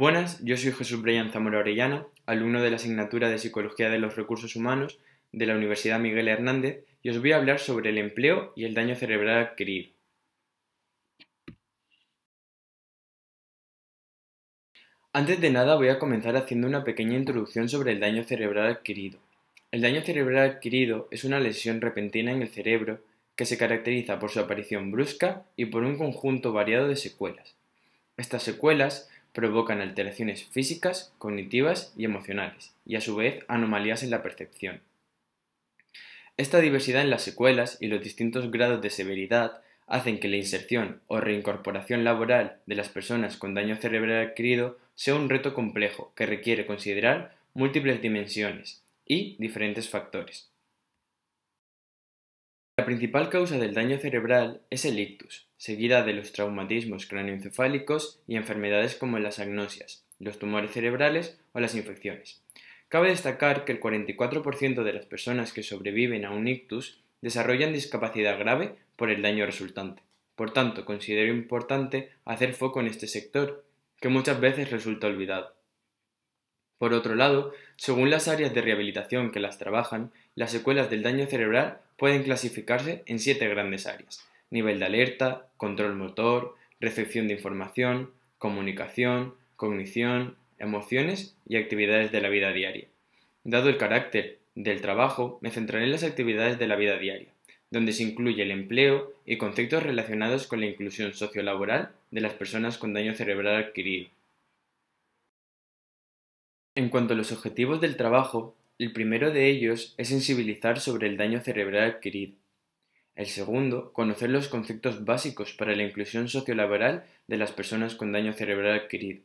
Buenas, yo soy Jesús Brian Zamora Orellana, alumno de la asignatura de Psicología de los Recursos Humanos de la Universidad Miguel Hernández, y os voy a hablar sobre el empleo y el daño cerebral adquirido. Antes de nada voy a comenzar haciendo una pequeña introducción sobre el daño cerebral adquirido. El daño cerebral adquirido es una lesión repentina en el cerebro que se caracteriza por su aparición brusca y por un conjunto variado de secuelas. Estas secuelas provocan alteraciones físicas, cognitivas y emocionales, y a su vez anomalías en la percepción. Esta diversidad en las secuelas y los distintos grados de severidad hacen que la inserción o reincorporación laboral de las personas con daño cerebral adquirido sea un reto complejo que requiere considerar múltiples dimensiones y diferentes factores. La principal causa del daño cerebral es el ictus, seguida de los traumatismos cranioencefálicos y enfermedades como las agnosias, los tumores cerebrales o las infecciones. Cabe destacar que el 44% de las personas que sobreviven a un ictus desarrollan discapacidad grave por el daño resultante. Por tanto, considero importante hacer foco en este sector, que muchas veces resulta olvidado. Por otro lado, según las áreas de rehabilitación que las trabajan, las secuelas del daño cerebral pueden clasificarse en siete grandes áreas. Nivel de alerta, control motor, recepción de información, comunicación, cognición, emociones y actividades de la vida diaria. Dado el carácter del trabajo, me centraré en las actividades de la vida diaria, donde se incluye el empleo y conceptos relacionados con la inclusión sociolaboral de las personas con daño cerebral adquirido. En cuanto a los objetivos del trabajo, el primero de ellos es sensibilizar sobre el daño cerebral adquirido. El segundo, conocer los conceptos básicos para la inclusión sociolaboral de las personas con daño cerebral adquirido.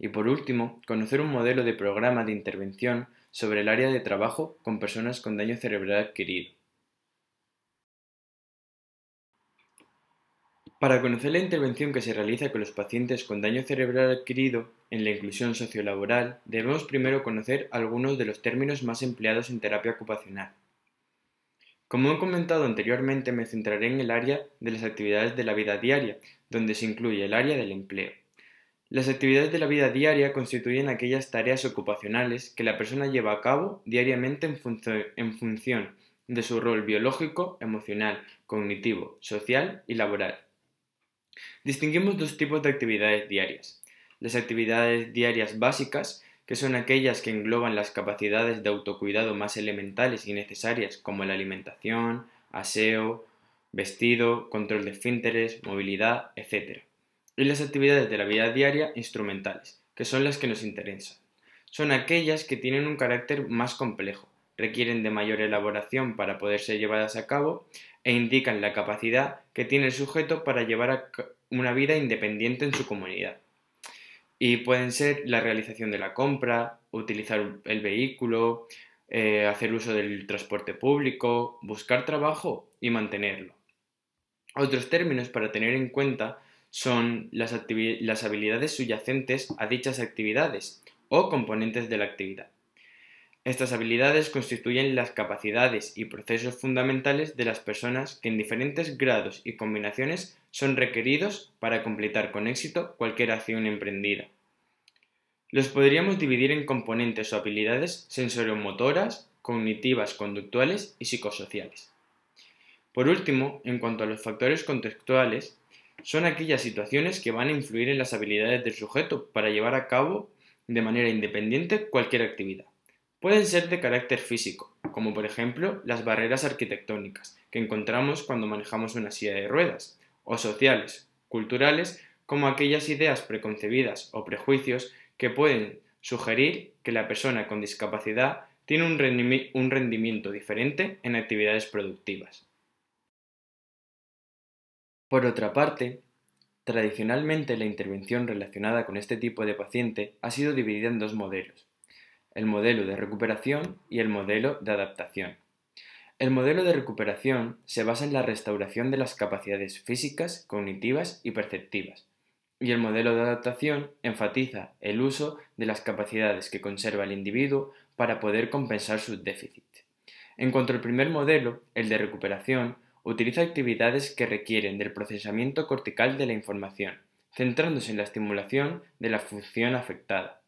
Y por último, conocer un modelo de programa de intervención sobre el área de trabajo con personas con daño cerebral adquirido. Para conocer la intervención que se realiza con los pacientes con daño cerebral adquirido en la inclusión sociolaboral, debemos primero conocer algunos de los términos más empleados en terapia ocupacional. Como he comentado anteriormente, me centraré en el área de las actividades de la vida diaria, donde se incluye el área del empleo. Las actividades de la vida diaria constituyen aquellas tareas ocupacionales que la persona lleva a cabo diariamente en, función de su rol biológico, emocional, cognitivo, social y laboral. Distinguimos dos tipos de actividades diarias. Las actividades diarias básicas, que son aquellas que engloban las capacidades de autocuidado más elementales y necesarias como la alimentación, aseo, vestido, control de esfínteres, movilidad, etc. Y las actividades de la vida diaria instrumentales, que son las que nos interesan. Son aquellas que tienen un carácter más complejo, requieren de mayor elaboración para poder ser llevadas a cabo e indican la capacidad que tiene el sujeto para llevar una vida independiente en su comunidad. Y pueden ser la realización de la compra, utilizar el vehículo, eh, hacer uso del transporte público, buscar trabajo y mantenerlo. Otros términos para tener en cuenta son las habilidades subyacentes a dichas actividades o componentes de la actividad. Estas habilidades constituyen las capacidades y procesos fundamentales de las personas que en diferentes grados y combinaciones son requeridos para completar con éxito cualquier acción emprendida. Los podríamos dividir en componentes o habilidades sensoriomotoras, cognitivas, conductuales y psicosociales. Por último, en cuanto a los factores contextuales, son aquellas situaciones que van a influir en las habilidades del sujeto para llevar a cabo de manera independiente cualquier actividad. Pueden ser de carácter físico, como por ejemplo las barreras arquitectónicas que encontramos cuando manejamos una silla de ruedas, o sociales, culturales, como aquellas ideas preconcebidas o prejuicios que pueden sugerir que la persona con discapacidad tiene un, rendimiento diferente en actividades productivas. Por otra parte, tradicionalmente la intervención relacionada con este tipo de paciente ha sido dividida en dos modelos, el modelo de recuperación y el modelo de adaptación. El modelo de recuperación se basa en la restauración de las capacidades físicas, cognitivas y perceptivas, y el modelo de adaptación enfatiza el uso de las capacidades que conserva el individuo para poder compensar su déficit. En cuanto al primer modelo, el de recuperación, utiliza actividades que requieren del procesamiento cortical de la información, centrándose en la estimulación de la función afectada,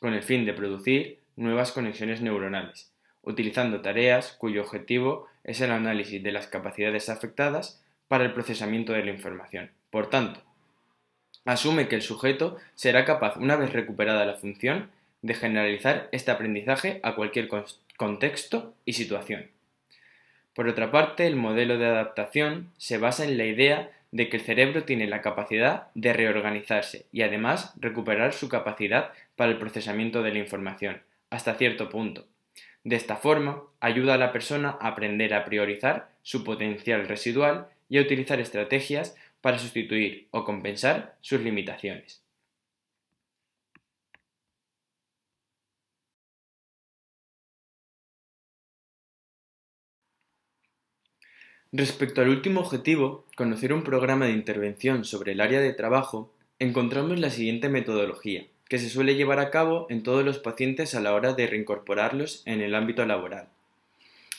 con el fin de producir nuevas conexiones neuronales, utilizando tareas cuyo objetivo es el análisis de las capacidades afectadas para el procesamiento de la información. Por tanto, asume que el sujeto será capaz, una vez recuperada la función, de generalizar este aprendizaje a cualquier contexto y situación. Por otra parte, el modelo de adaptación se basa en la idea de que el cerebro tiene la capacidad de reorganizarse y además recuperar su capacidad para el procesamiento de la información, hasta cierto punto. De esta forma, ayuda a la persona a aprender a priorizar su potencial residual y a utilizar estrategias para sustituir o compensar sus limitaciones. Respecto al último objetivo, conocer un programa de intervención sobre el área de trabajo, encontramos la siguiente metodología que se suele llevar a cabo en todos los pacientes a la hora de reincorporarlos en el ámbito laboral.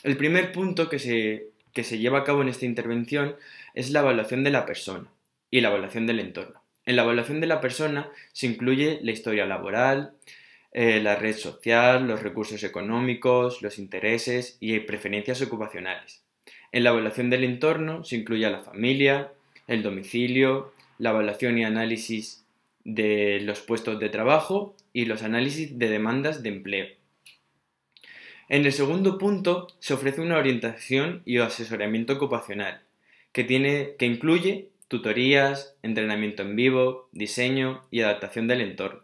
El primer punto que se, que se lleva a cabo en esta intervención es la evaluación de la persona y la evaluación del entorno. En la evaluación de la persona se incluye la historia laboral, eh, la red social, los recursos económicos, los intereses y preferencias ocupacionales. En la evaluación del entorno se incluye a la familia, el domicilio, la evaluación y análisis de los puestos de trabajo y los análisis de demandas de empleo. En el segundo punto se ofrece una orientación y asesoramiento ocupacional, que, tiene, que incluye tutorías, entrenamiento en vivo, diseño y adaptación del entorno,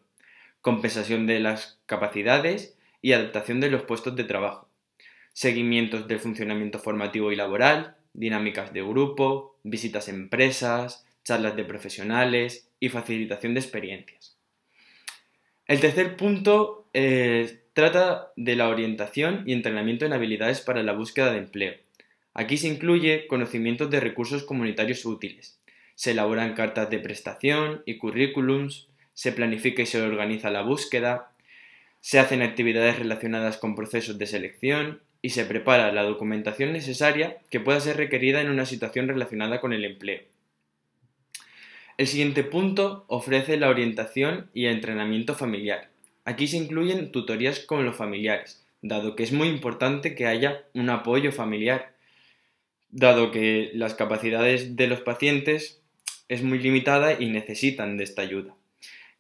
compensación de las capacidades y adaptación de los puestos de trabajo, seguimientos del funcionamiento formativo y laboral, dinámicas de grupo, visitas a empresas, charlas de profesionales, y facilitación de experiencias. El tercer punto eh, trata de la orientación y entrenamiento en habilidades para la búsqueda de empleo. Aquí se incluye conocimientos de recursos comunitarios útiles. Se elaboran cartas de prestación y currículums, se planifica y se organiza la búsqueda, se hacen actividades relacionadas con procesos de selección y se prepara la documentación necesaria que pueda ser requerida en una situación relacionada con el empleo. El siguiente punto ofrece la orientación y entrenamiento familiar. Aquí se incluyen tutorías con los familiares, dado que es muy importante que haya un apoyo familiar, dado que las capacidades de los pacientes es muy limitada y necesitan de esta ayuda.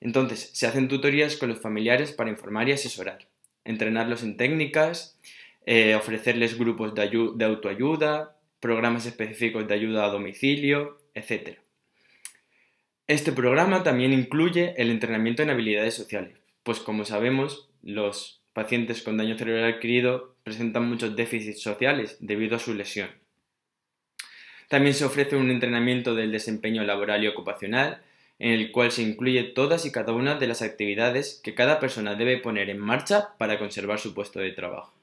Entonces, se hacen tutorías con los familiares para informar y asesorar, entrenarlos en técnicas, eh, ofrecerles grupos de, de autoayuda, programas específicos de ayuda a domicilio, etc. Este programa también incluye el entrenamiento en habilidades sociales, pues como sabemos, los pacientes con daño cerebral adquirido presentan muchos déficits sociales debido a su lesión. También se ofrece un entrenamiento del desempeño laboral y ocupacional, en el cual se incluye todas y cada una de las actividades que cada persona debe poner en marcha para conservar su puesto de trabajo.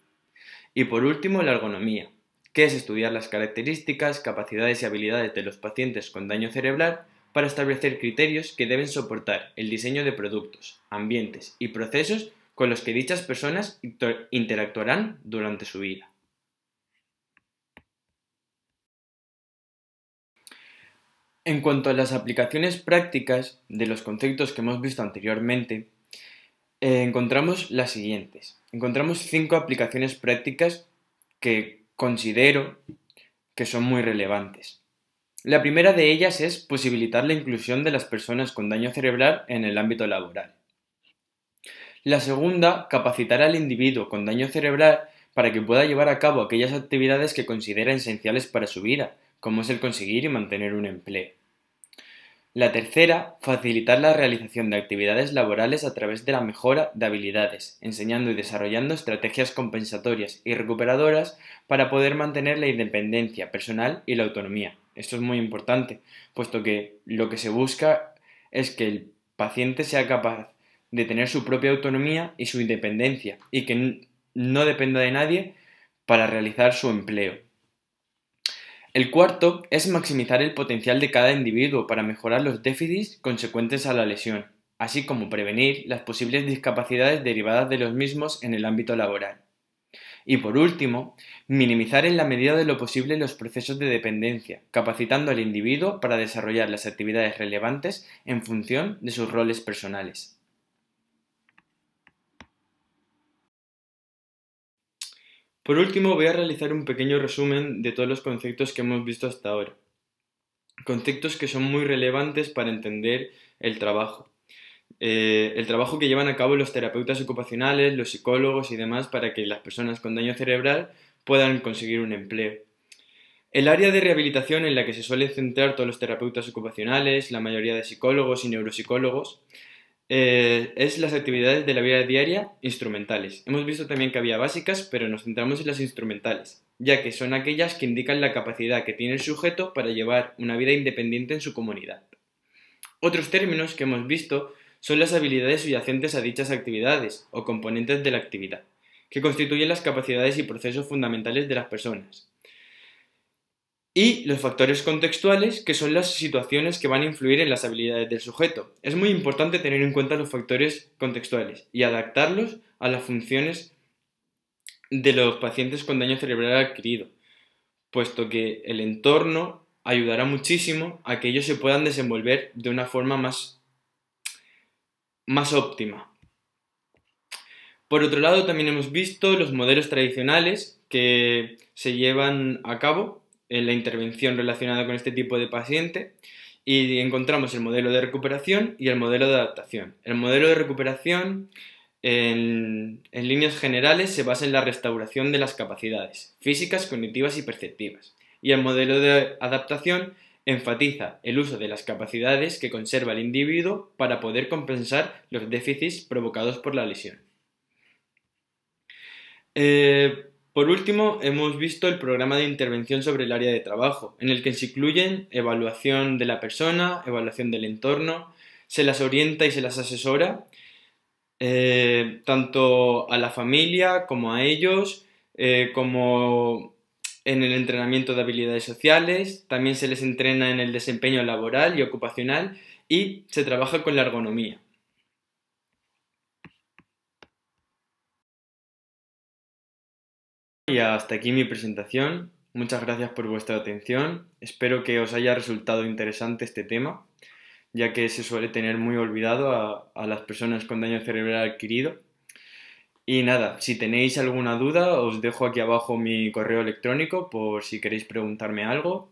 Y por último, la ergonomía, que es estudiar las características, capacidades y habilidades de los pacientes con daño cerebral para establecer criterios que deben soportar el diseño de productos, ambientes y procesos con los que dichas personas interactuarán durante su vida. En cuanto a las aplicaciones prácticas de los conceptos que hemos visto anteriormente, eh, encontramos las siguientes. Encontramos cinco aplicaciones prácticas que considero que son muy relevantes. La primera de ellas es posibilitar la inclusión de las personas con daño cerebral en el ámbito laboral. La segunda, capacitar al individuo con daño cerebral para que pueda llevar a cabo aquellas actividades que considera esenciales para su vida, como es el conseguir y mantener un empleo. La tercera, facilitar la realización de actividades laborales a través de la mejora de habilidades, enseñando y desarrollando estrategias compensatorias y recuperadoras para poder mantener la independencia personal y la autonomía, esto es muy importante, puesto que lo que se busca es que el paciente sea capaz de tener su propia autonomía y su independencia y que no dependa de nadie para realizar su empleo. El cuarto es maximizar el potencial de cada individuo para mejorar los déficits consecuentes a la lesión, así como prevenir las posibles discapacidades derivadas de los mismos en el ámbito laboral. Y por último, minimizar en la medida de lo posible los procesos de dependencia, capacitando al individuo para desarrollar las actividades relevantes en función de sus roles personales. Por último, voy a realizar un pequeño resumen de todos los conceptos que hemos visto hasta ahora. Conceptos que son muy relevantes para entender el trabajo. Eh, el trabajo que llevan a cabo los terapeutas ocupacionales, los psicólogos y demás para que las personas con daño cerebral puedan conseguir un empleo. El área de rehabilitación en la que se suele centrar todos los terapeutas ocupacionales, la mayoría de psicólogos y neuropsicólogos, eh, es las actividades de la vida diaria instrumentales. Hemos visto también que había básicas, pero nos centramos en las instrumentales, ya que son aquellas que indican la capacidad que tiene el sujeto para llevar una vida independiente en su comunidad. Otros términos que hemos visto son las habilidades subyacentes a dichas actividades o componentes de la actividad, que constituyen las capacidades y procesos fundamentales de las personas. Y los factores contextuales, que son las situaciones que van a influir en las habilidades del sujeto. Es muy importante tener en cuenta los factores contextuales y adaptarlos a las funciones de los pacientes con daño cerebral adquirido, puesto que el entorno ayudará muchísimo a que ellos se puedan desenvolver de una forma más más óptima. Por otro lado, también hemos visto los modelos tradicionales que se llevan a cabo en la intervención relacionada con este tipo de paciente y encontramos el modelo de recuperación y el modelo de adaptación. El modelo de recuperación en, líneas generales se basa en la restauración de las capacidades físicas, cognitivas y perceptivas. Y el modelo de adaptación enfatiza el uso de las capacidades que conserva el individuo para poder compensar los déficits provocados por la lesión. Eh, por último, hemos visto el programa de intervención sobre el área de trabajo, en el que se incluyen evaluación de la persona, evaluación del entorno, se las orienta y se las asesora, eh, tanto a la familia como a ellos, eh, como en el entrenamiento de habilidades sociales, también se les entrena en el desempeño laboral y ocupacional y se trabaja con la ergonomía. Y hasta aquí mi presentación. Muchas gracias por vuestra atención. Espero que os haya resultado interesante este tema, ya que se suele tener muy olvidado a, las personas con daño cerebral adquirido. Y nada, si tenéis alguna duda, os dejo aquí abajo mi correo electrónico por si queréis preguntarme algo.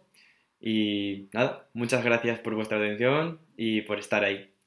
Y nada, muchas gracias por vuestra atención y por estar ahí.